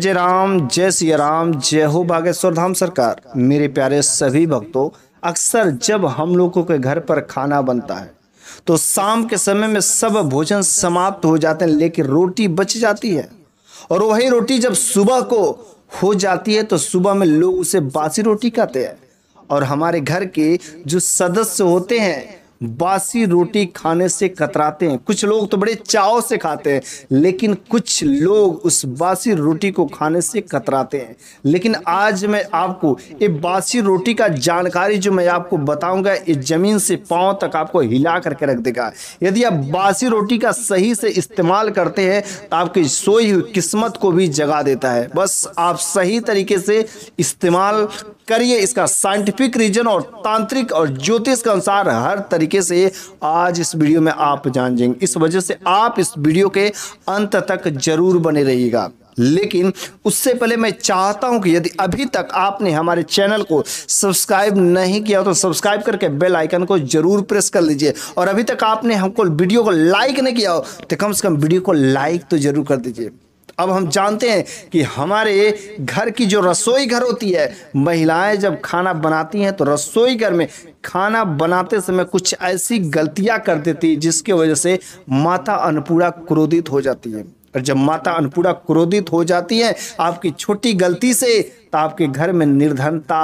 जय राम जय सिया राम जय हो बागेश्वर धाम सरकार मेरे प्यारे सभी भक्तों अक्सर जब हम लोगों के घर पर खाना बनता है तो शाम के समय में सब भोजन समाप्त हो जाते हैं लेकिन रोटी बच जाती है और वही रोटी जब सुबह को हो जाती है तो सुबह में लोग उसे बासी रोटी खाते हैं और हमारे घर के जो सदस्य होते हैं बासी रोटी खाने से कतराते हैं कुछ लोग तो बड़े चाव से खाते हैं लेकिन कुछ लोग उस बासी रोटी को खाने से कतराते हैं लेकिन आज मैं आपको ये बासी रोटी का जानकारी जो मैं आपको बताऊंगा ये ज़मीन से पांव तक आपको हिला करके रख देगा यदि आप बासी रोटी का सही से इस्तेमाल करते हैं तो आपकी सोई हुई किस्मत को भी जगा देता है बस आप सही तरीके से इस्तेमाल करिए इसका साइंटिफिक रीजन और तांत्रिक और ज्योतिष के अनुसार हर तरीके तरीके से आज इस वीडियो में आप जान जाएंगे इस वजह से आप इस वीडियो के अंत तक जरूर बने रहिएगा लेकिन उससे पहले मैं चाहता हूं कि यदि अभी तक आपने हमारे चैनल को सब्सक्राइब नहीं किया तो सब्सक्राइब करके बेल आइकन को जरूर प्रेस कर लीजिए और अभी तक आपने हमको वीडियो को लाइक नहीं किया हो तो कम से कम वीडियो को लाइक तो जरूर कर दीजिए अब हम जानते हैं कि हमारे घर की जो रसोई घर होती है महिलाएं जब खाना बनाती हैं तो रसोई घर में खाना बनाते समय कुछ ऐसी गलतियां कर देती जिसके वजह से माता अनपूरा क्रोधित हो जाती है और जब माता अनपूरा क्रोधित हो जाती है आपकी छोटी गलती से तो आपके घर में निर्धनता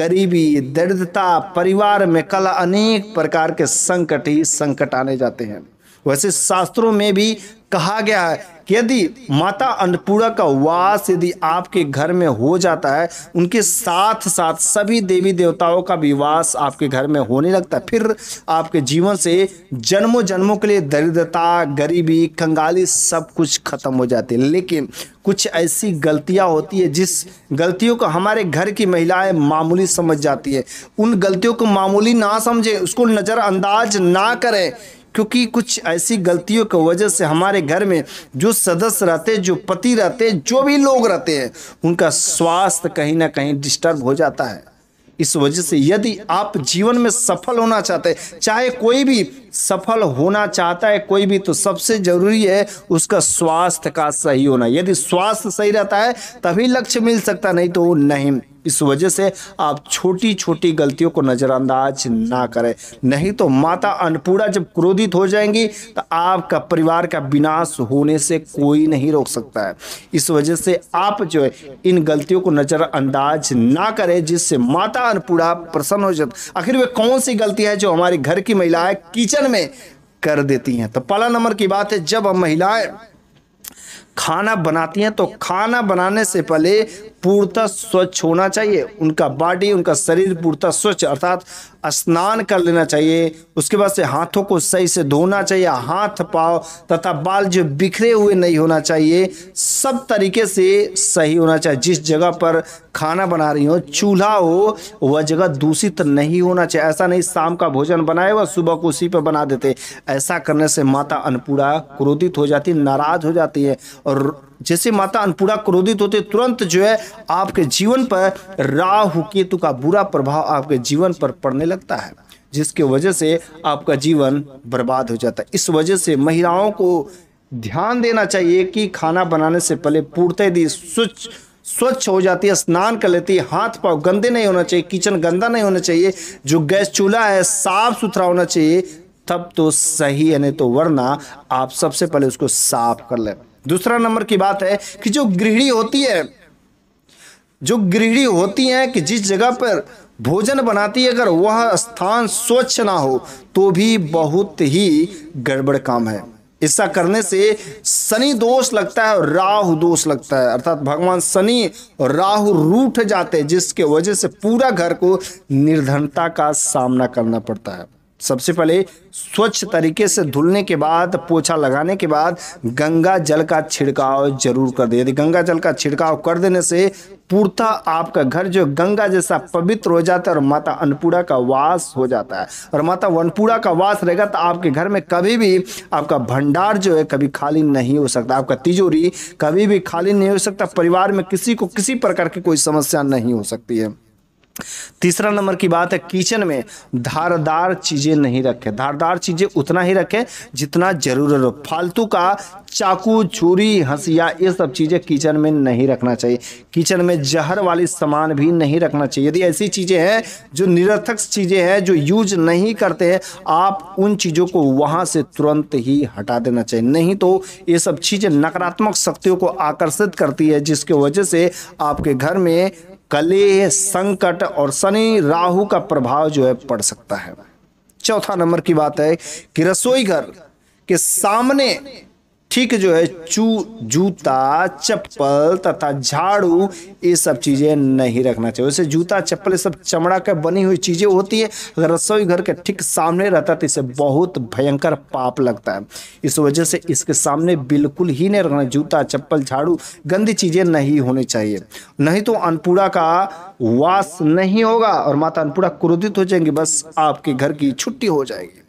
गरीबी दरिद्रता परिवार में कल अनेक प्रकार के संकट ही संकट आने जाते हैं वैसे शास्त्रों में भी कहा गया है यदि माता अन्नपूर्णा का वास यदि आपके घर में हो जाता है उनके साथ साथ सभी देवी देवताओं का भी वास आपके घर में होने लगता है फिर आपके जीवन से जन्मों जन्मों के लिए दरिद्रता गरीबी कंगाली सब कुछ खत्म हो जाती है लेकिन कुछ ऐसी गलतियां होती है जिस गलतियों को हमारे घर की महिलाएं मामूली समझ जाती है उन गलतियों को मामूली ना समझें उसको नज़रअंदाज ना करें क्योंकि कुछ ऐसी गलतियों की वजह से हमारे घर में जो सदस्य रहते जो पति रहते जो भी लोग रहते हैं उनका स्वास्थ्य कहीं ना कहीं डिस्टर्ब हो जाता है इस वजह से यदि आप जीवन में सफल होना चाहते हैं चाहे कोई भी सफल होना चाहता है कोई भी तो सबसे जरूरी है उसका स्वास्थ्य का सही होना यदि स्वास्थ्य सही रहता है तभी लक्ष्य मिल सकता नहीं तो वो नहीं इस वजह से आप छोटी छोटी गलतियों को नज़रअंदाज ना करें नहीं तो माता अन्नपूर्णा जब क्रोधित हो जाएंगी तो आपका परिवार का विनाश होने से कोई नहीं रोक सकता है इस वजह से आप जो है इन गलतियों को नज़रअंदाज ना करें जिससे माता अन्नपूर्णा प्रसन्न हो जाती आखिर वे कौन सी गलती है जो हमारे घर की महिला है किचन किचन में कर देती हैं तो पहला नंबर की बात है जब हम महिलाएं खाना बनाती हैं तो खाना बनाने से पहले पूर्णतः स्वच्छ होना चाहिए उनका बॉडी उनका शरीर पूर्णतः स्वच्छ अर्थात स्नान कर लेना चाहिए उसके बाद से हाथों को सही से धोना चाहिए हाथ पाव तथा बाल जो बिखरे हुए नहीं होना चाहिए सब तरीके से सही होना चाहिए जिस जगह पर खाना बना रही हो चूल्हा हो वह जगह दूषित नहीं होना चाहिए ऐसा नहीं शाम का भोजन बनाए व सुबह को उसी पर बना देते ऐसा करने से माता अन्नपूर्णा क्रोधित हो जाती नाराज हो जाती है और जैसे माता अन्नपूर्णा क्रोधित होते तुरंत जो है आपके जीवन पर राहु केतु का बुरा प्रभाव आपके जीवन पर पड़ने लगता है जिसके वजह से आपका जीवन बर्बाद हो जाता है इस वजह से महिलाओं को ध्यान देना चाहिए कि खाना बनाने से पहले दी स्वच्छ स्वच्छ हो जाती है स्नान कर लेती है हाथ पाँव गंदे नहीं होना चाहिए किचन गंदा नहीं होना चाहिए जो गैस चूल्हा है साफ सुथरा होना चाहिए तब तो सही है नहीं तो वरना आप सबसे पहले उसको साफ कर लें दूसरा नंबर की बात है कि जो गृहिणी होती है जो गृहिणी होती हैं कि जिस जगह पर भोजन बनाती है अगर वह स्थान स्वच्छ ना हो तो भी बहुत ही गड़बड़ काम है ऐसा करने से शनि दोष लगता है और राहु दोष लगता है अर्थात भगवान शनि और राहु रूठ जाते हैं जिसके वजह से पूरा घर को निर्धनता का सामना करना पड़ता है सबसे पहले स्वच्छ तरीके से धुलने के बाद पोछा लगाने के बाद गंगा जल का छिड़काव जरूर कर दे यदि गंगा जल का छिड़काव कर देने से पूर्ता आपका घर जो गंगा जैसा पवित्र हो जाता है और माता अन्नपूर्णा का वास हो जाता है और माता अन्नपूर्णा का वास रहेगा तो आपके घर में कभी भी आपका भंडार जो है कभी खाली नहीं हो सकता आपका तिजोरी कभी भी खाली नहीं हो सकता परिवार में किसी को किसी प्रकार की कोई समस्या नहीं हो सकती है तीसरा नंबर की बात है किचन में धारदार चीज़ें नहीं रखें धारदार चीज़ें उतना ही रखें जितना जरूर हो फालतू का चाकू छुरी हंसिया ये सब चीज़ें किचन में नहीं रखना चाहिए किचन में जहर वाली सामान भी नहीं रखना चाहिए यदि ऐसी चीज़ें हैं जो निरर्थक चीज़ें हैं जो यूज नहीं करते हैं आप उन चीज़ों को वहाँ से तुरंत ही हटा देना चाहिए नहीं तो ये सब चीज़ें नकारात्मक शक्तियों को आकर्षित करती है जिसके वजह से आपके घर में कलेह संकट और शनि राहु का प्रभाव जो है पड़ सकता है चौथा नंबर की बात है कि रसोई घर के सामने ठीक जो है चू जूता चप्पल तथा झाड़ू ये सब चीज़ें नहीं रखना चाहिए वैसे जूता चप्पल ये सब चमड़ा का बनी हुई चीज़ें होती है अगर रसोई घर के ठीक सामने रहता तो इसे बहुत भयंकर पाप लगता है इस वजह से इसके सामने बिल्कुल ही नहीं रखना जूता चप्पल झाड़ू गंदी चीज़ें नहीं होनी चाहिए नहीं तो अनपूरा का वास नहीं होगा और माता अनपूरा क्रोधित हो जाएंगी बस आपके घर की छुट्टी हो जाएगी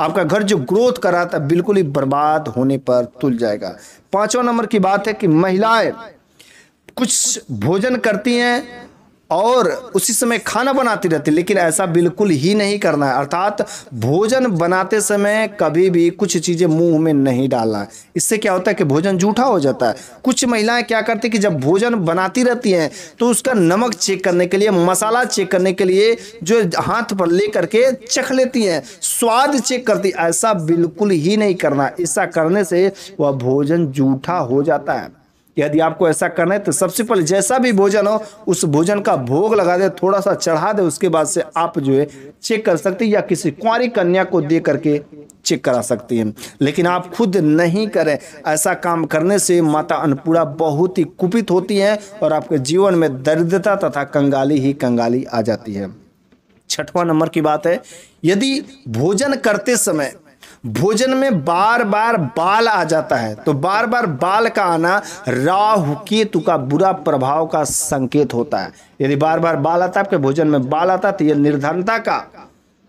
आपका घर जो ग्रोथ कर रहा था बिल्कुल ही बर्बाद होने पर तुल जाएगा पांचवा नंबर की बात है कि महिलाएं कुछ भोजन करती हैं और उसी समय खाना बनाती रहती लेकिन ऐसा बिल्कुल ही नहीं करना है अर्थात भोजन बनाते समय कभी भी कुछ चीज़ें मुंह में नहीं डालना है इससे क्या होता है कि भोजन जूठा हो जाता है कुछ महिलाएं क्या करती हैं कि जब भोजन बनाती रहती हैं तो उसका नमक चेक करने के लिए मसाला चेक करने के लिए जो हाथ पर ले करके चख लेती हैं स्वाद चेक करती ऐसा बिल्कुल ही नहीं करना ऐसा करने से वह भोजन जूठा हो जाता है यदि आपको ऐसा करना है तो सबसे पहले जैसा भी भोजन हो उस भोजन का भोग लगा दे थोड़ा सा चढ़ा दे उसके बाद से आप जो है चेक कर सकते या किसी कुंवारी कन्या को दे करके चेक करा सकती हैं लेकिन आप खुद नहीं करें ऐसा काम करने से माता अन्नपूर्णा बहुत ही कुपित होती हैं और आपके जीवन में दरिद्रता तथा कंगाली ही कंगाली आ जाती है छठवां नंबर की बात है यदि भोजन करते समय भोजन में बार बार बाल आ जाता है तो बार बार बाल का आना राहु केतु का बुरा प्रभाव का संकेत होता है यदि बार बार बाल आता है आपके भोजन में बाल आता है तो यह निर्धनता का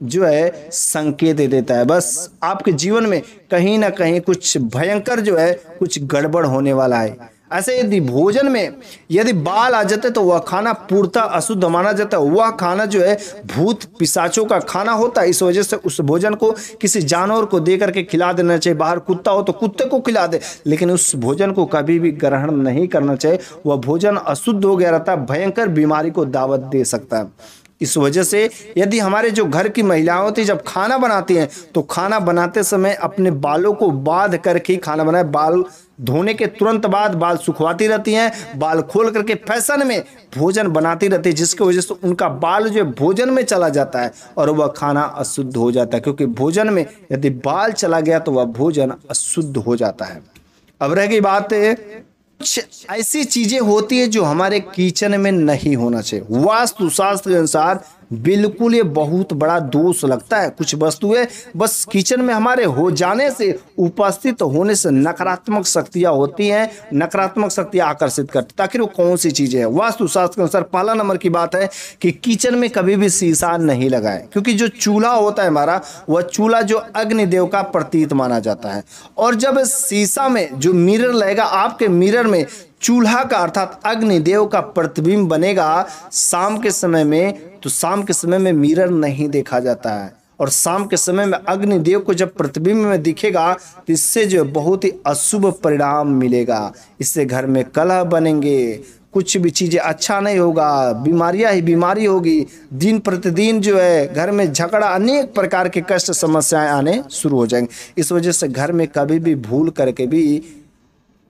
जो है संकेत दे देता है बस आपके जीवन में कहीं ना कहीं कुछ भयंकर जो है कुछ गड़बड़ होने वाला है ऐसे यदि भोजन में यदि बाल आ जाते तो वह खाना पूर्ता अशुद्ध माना जाता है वह खाना जो है भूत पिसाचों का खाना होता है इस वजह से उस भोजन को किसी जानवर को दे करके खिला देना चाहिए बाहर कुत्ता हो तो कुत्ते को खिला दे लेकिन उस भोजन को कभी भी ग्रहण नहीं करना चाहिए वह भोजन अशुद्ध हो गया रहता है भयंकर बीमारी को दावत दे सकता है इस वजह से यदि हमारे जो घर की महिलाएं होती जब खाना बनाती हैं तो खाना बनाते समय अपने बालों को बांध करके खाना बनाए बाल धोने के तुरंत बाद बाल सुखवाती रहती हैं बाल खोल करके फैशन में भोजन बनाती रहती है जिसकी वजह से उनका बाल जो है भोजन में चला जाता है और वह खाना अशुद्ध हो जाता है क्योंकि भोजन में यदि बाल चला गया तो वह भोजन अशुद्ध हो जाता है अब रह गई बात कुछ ऐसी चीजें होती है जो हमारे किचन में नहीं होना चाहिए वास्तुशास्त्र के अनुसार बिल्कुल ये बहुत बड़ा दोष लगता है कुछ वस्तुएं बस किचन में हमारे हो जाने से उपस्थित होने से नकारात्मक शक्तियाँ होती हैं नकारात्मक शक्तियाँ आकर्षित करती आखिर वो कौन सी चीज़ें हैं वास्तुशास्त्र के अनुसार पहला नंबर की बात है कि किचन में कभी भी शीशा नहीं लगाएं क्योंकि जो चूल्हा होता है हमारा वह चूल्हा जो अग्निदेव का प्रतीत माना जाता है और जब शीशा में जो मिरर लगेगा आपके मिरर में चूल्हा का अर्थात अग्निदेव का प्रतिबिंब बनेगा शाम के समय में तो शाम के समय में मिरर नहीं देखा जाता है और शाम के समय में अग्निदेव को जब प्रतिबिंब में दिखेगा तो इससे जो बहुत ही अशुभ परिणाम मिलेगा इससे घर में कलह बनेंगे कुछ भी चीज़ें अच्छा नहीं होगा बीमारियां ही बीमारी होगी दिन प्रतिदिन जो है घर में झगड़ा अनेक प्रकार के कष्ट समस्याएं आने शुरू हो जाएंगे इस वजह से घर में कभी भी भूल करके भी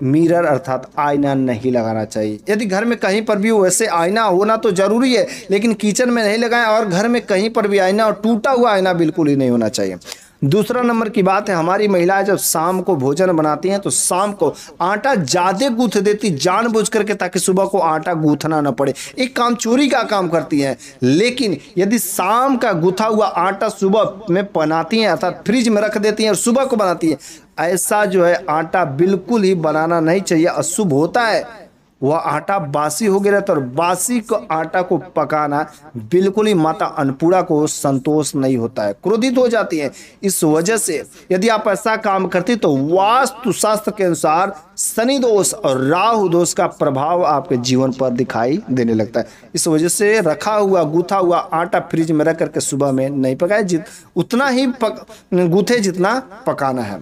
मिरर अर्थात आईना नहीं लगाना चाहिए यदि घर में कहीं पर भी वैसे आईना होना तो ज़रूरी है लेकिन किचन में नहीं लगाएं और घर में कहीं पर भी आईना और टूटा हुआ आईना बिल्कुल ही नहीं होना चाहिए दूसरा नंबर की बात है हमारी महिलाएं जब शाम को भोजन बनाती हैं तो शाम को आटा ज़्यादा गूँथ देती जानबूझ करके ताकि सुबह को आटा गूंथना न पड़े एक काम चोरी का काम करती हैं लेकिन यदि शाम का गूंथा हुआ आटा सुबह में बनाती हैं अर्थात फ्रिज में रख देती हैं और सुबह को बनाती हैं ऐसा जो है आटा बिल्कुल ही बनाना नहीं चाहिए अशुभ होता है वह आटा बासी हो गया रहता और बासी को आटा को पकाना बिल्कुल ही माता अनपूरा को संतोष नहीं होता है क्रोधित हो जाती है इस वजह से यदि आप ऐसा काम करती तो वास्तुशास्त्र के अनुसार शनि दोष और राहु दोष का प्रभाव आपके जीवन पर दिखाई देने लगता है इस वजह से रखा हुआ गुथा हुआ आटा फ्रिज में रख करके सुबह में नहीं पकाए जित उतना ही पक गुथे जितना पकाना है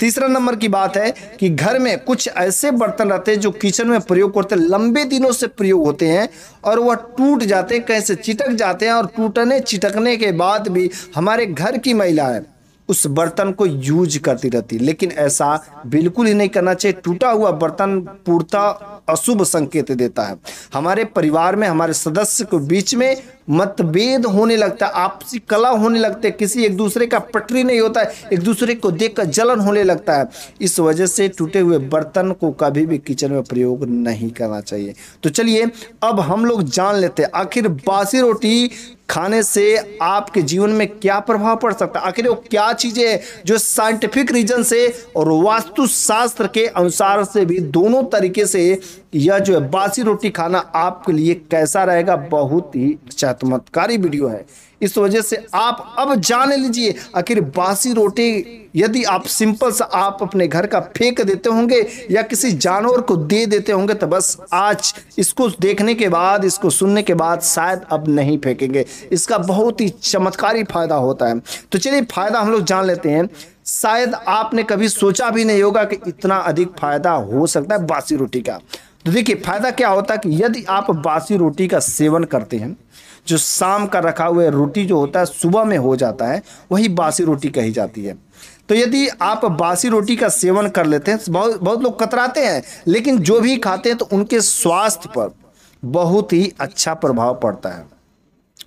तीसरा नंबर की बात है कि घर में कुछ ऐसे बर्तन रहते हैं जो किचन में प्रयोग करते हैं लंबे दिनों से प्रयोग होते हैं और वह टूट जाते हैं कैसे चिटक जाते हैं और टूटने चिटकने के बाद भी हमारे घर की महिलाएं उस बर्तन को यूज करती रहती लेकिन ऐसा बिल्कुल ही नहीं करना चाहिए टूटा हुआ बर्तन पूर्ता अशुभ संकेत देता है हमारे परिवार में हमारे सदस्य के बीच में मतभेद होने लगता है आपसी कला होने लगते है किसी एक दूसरे का पटरी नहीं होता है एक दूसरे को देखकर जलन होने लगता है इस वजह से टूटे हुए बर्तन को कभी भी किचन में प्रयोग नहीं करना चाहिए तो चलिए अब हम लोग जान लेते हैं आखिर बासी रोटी खाने से आपके जीवन में क्या प्रभाव पड़ सकता है आखिर वो क्या चीज़ें हैं जो साइंटिफिक रीजन से और वास्तुशास्त्र के अनुसार से भी दोनों तरीके से यह जो है बासी रोटी खाना आपके लिए कैसा रहेगा बहुत ही चमत्कारी वीडियो है इस वजह से आप अब जान लीजिए आखिर बासी रोटी यदि आप सिंपल सा आप अपने घर का फेंक देते होंगे या किसी जानवर को दे देते होंगे तो बस आज इसको देखने के बाद इसको सुनने के बाद शायद अब नहीं फेंकेंगे इसका बहुत ही चमत्कारी फ़ायदा होता है तो चलिए फ़ायदा हम लोग जान लेते हैं शायद आपने कभी सोचा भी नहीं होगा कि इतना अधिक फ़ायदा हो सकता है बासी रोटी का तो देखिए फ़ायदा क्या होता है कि यदि आप बासी रोटी का सेवन करते हैं जो शाम का रखा हुआ रोटी जो होता है सुबह में हो जाता है वही बासी रोटी कही जाती है तो यदि आप बासी रोटी का सेवन कर लेते हैं बहुत बहुत लोग कतराते हैं लेकिन जो भी खाते हैं तो उनके स्वास्थ्य पर बहुत ही अच्छा प्रभाव पड़ता है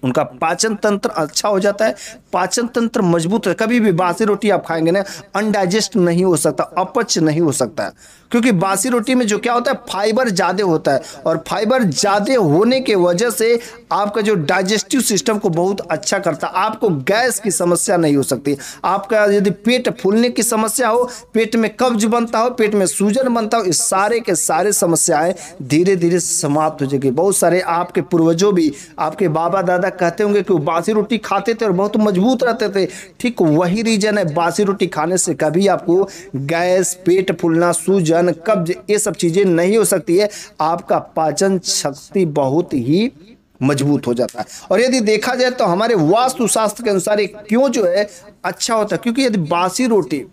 उनका पाचन तंत्र अच्छा हो जाता है पाचन तंत्र मजबूत है कभी भी बासी रोटी आप खाएंगे ना अनडाइजेस्ट नहीं हो सकता अपच नहीं हो सकता क्योंकि बासी रोटी में जो क्या होता है फाइबर ज़्यादा होता है और फाइबर ज़्यादा होने के वजह से आपका जो डाइजेस्टिव सिस्टम को बहुत अच्छा करता है आपको गैस की समस्या नहीं हो सकती आपका यदि पेट फूलने की समस्या हो पेट में कब्ज बनता हो पेट में सूजन बनता हो इस सारे के सारे समस्याएं धीरे धीरे समाप्त हो जाएगी बहुत सारे आपके पूर्वजों भी आपके बाबा दादा वाला कहते होंगे कि वो बासी रोटी खाते थे और बहुत मजबूत रहते थे ठीक वही रीजन है बासी रोटी खाने से कभी आपको गैस पेट फूलना सूजन कब्ज ये सब चीज़ें नहीं हो सकती है आपका पाचन शक्ति बहुत ही मजबूत हो जाता है और यदि देखा जाए तो हमारे वास्तुशास्त्र के अनुसार ये क्यों जो है अच्छा होता है क्योंकि यदि बासी रोटी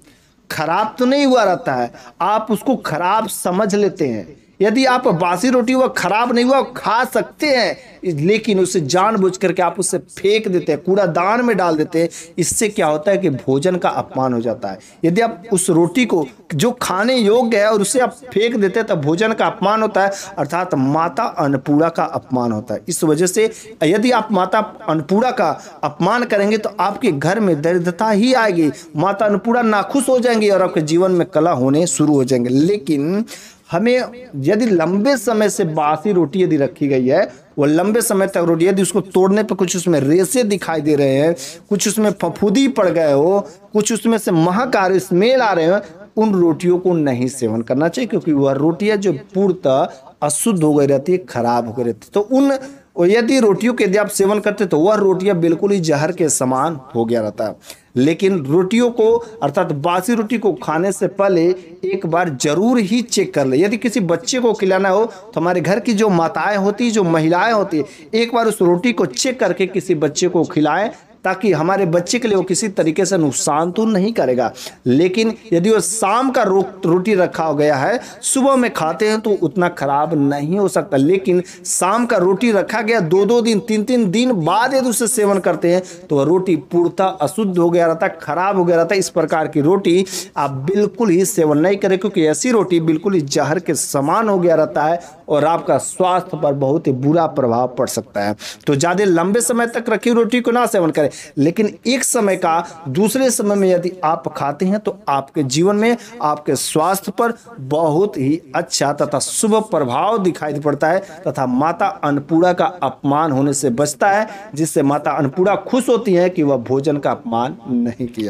खराब तो नहीं हुआ रहता है आप उसको खराब समझ लेते हैं यदि आप बासी रोटी वह खराब नहीं हुआ खा सकते हैं लेकिन उसे जानबूझ करके आप उसे फेंक देते हैं कूड़ा दान में डाल देते हैं इससे क्या होता है कि भोजन का अपमान हो जाता है यदि आप उस रोटी को जो खाने योग्य है और उसे आप फेंक देते हैं तो भोजन का अपमान होता है अर्थात माता अन्नपूर्णा का अपमान होता है इस वजह से यदि आप माता अन्नपूर्णा का अपमान करेंगे तो आपके घर में दरिद्रता ही आएगी माता अन्नपूर्णा नाखुश हो जाएंगी और आपके जीवन में कला होने शुरू हो जाएंगे लेकिन हमें यदि लंबे समय से बासी रोटी यदि रखी गई है वो लंबे समय तक रोटी यदि उसको तोड़ने पर कुछ उसमें रेसे दिखाई दे रहे हैं कुछ उसमें फफूदी पड़ गए हो कुछ उसमें से महक आ स्मेल आ रहे हैं उन रोटियों को नहीं सेवन करना चाहिए क्योंकि वह रोटियाँ जो पूर्णतः अशुद्ध हो गई रहती है खराब हो गई रहती है तो उन और यदि रोटियों के यदि आप सेवन करते तो वह रोटियां बिल्कुल ही जहर के समान हो गया रहता है लेकिन रोटियों को अर्थात बासी रोटी को खाने से पहले एक बार जरूर ही चेक कर ले यदि किसी बच्चे को खिलाना हो तो हमारे घर की जो माताएं होती जो महिलाएं होती एक बार उस रोटी को चेक करके किसी बच्चे को खिलाएं ताकि हमारे बच्चे के लिए वो किसी तरीके से नुकसान तो नहीं करेगा लेकिन यदि वो शाम का रो रोटी रखा हो गया है सुबह में खाते हैं तो उतना खराब नहीं हो सकता लेकिन शाम का रोटी रखा गया दो दो दिन तीन तीन दिन बाद यदि उसे सेवन करते हैं तो रोटी पूर्णतः अशुद्ध हो गया रहता खराब हो गया रहता इस प्रकार की रोटी आप बिल्कुल ही सेवन नहीं करें क्योंकि ऐसी रोटी बिल्कुल ही जहर के समान हो गया रहता है और आपका स्वास्थ्य पर बहुत ही बुरा प्रभाव पड़ सकता है तो ज़्यादा लंबे समय तक रखी रोटी को ना सेवन करें लेकिन एक समय का दूसरे समय में यदि आप खाते हैं तो आपके जीवन में आपके स्वास्थ्य पर बहुत ही अच्छा तथा शुभ प्रभाव दिखाई पड़ता है तथा माता अन्नपूर्णा का अपमान होने से बचता है जिससे माता अन्नपूर्णा खुश होती है कि वह भोजन का अपमान नहीं किया